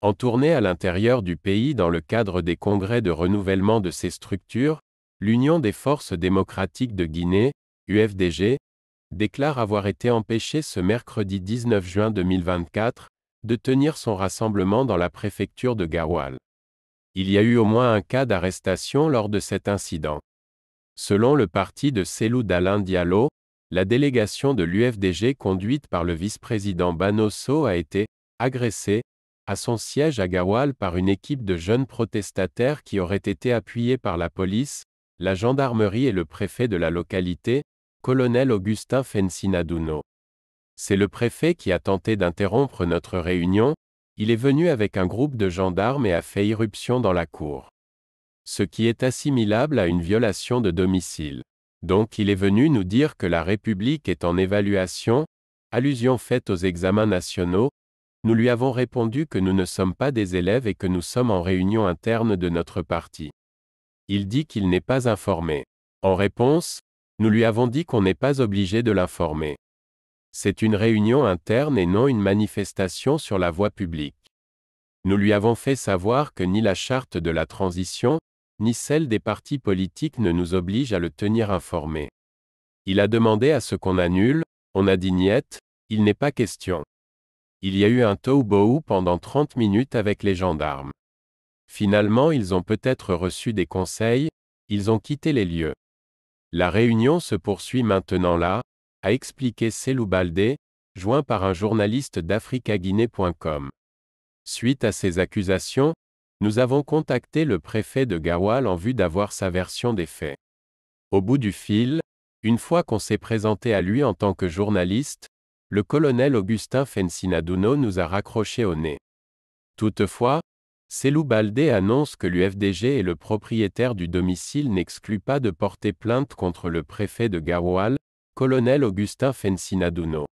En tournée à l'intérieur du pays dans le cadre des congrès de renouvellement de ces structures, l'Union des forces démocratiques de Guinée, UFDG, déclare avoir été empêchée ce mercredi 19 juin 2024 de tenir son rassemblement dans la préfecture de Gawal. Il y a eu au moins un cas d'arrestation lors de cet incident. Selon le parti de Selou d'Alain Diallo, la délégation de l'UFDG conduite par le vice-président Banosso a été agressée à son siège à Gawal par une équipe de jeunes protestataires qui auraient été appuyés par la police, la gendarmerie et le préfet de la localité, colonel Augustin Fensinaduno. C'est le préfet qui a tenté d'interrompre notre réunion, il est venu avec un groupe de gendarmes et a fait irruption dans la cour. Ce qui est assimilable à une violation de domicile. Donc il est venu nous dire que la République est en évaluation, allusion faite aux examens nationaux, nous lui avons répondu que nous ne sommes pas des élèves et que nous sommes en réunion interne de notre parti. Il dit qu'il n'est pas informé. En réponse, nous lui avons dit qu'on n'est pas obligé de l'informer. C'est une réunion interne et non une manifestation sur la voie publique. Nous lui avons fait savoir que ni la charte de la transition, ni celle des partis politiques ne nous oblige à le tenir informé. Il a demandé à ce qu'on annule, on a dit niette, il n'est pas question. Il y a eu un towbo pendant 30 minutes avec les gendarmes. Finalement, ils ont peut-être reçu des conseils, ils ont quitté les lieux. La réunion se poursuit maintenant là, a expliqué Seloubalde, joint par un journaliste d'africaguinée.com. Suite à ces accusations, nous avons contacté le préfet de Gawal en vue d'avoir sa version des faits. Au bout du fil, une fois qu'on s'est présenté à lui en tant que journaliste, le colonel Augustin Fensinaduno nous a raccrochés au nez. Toutefois, Selou Baldé annonce que l'UFDG et le propriétaire du domicile n'excluent pas de porter plainte contre le préfet de Garoual, colonel Augustin Fensinaduno.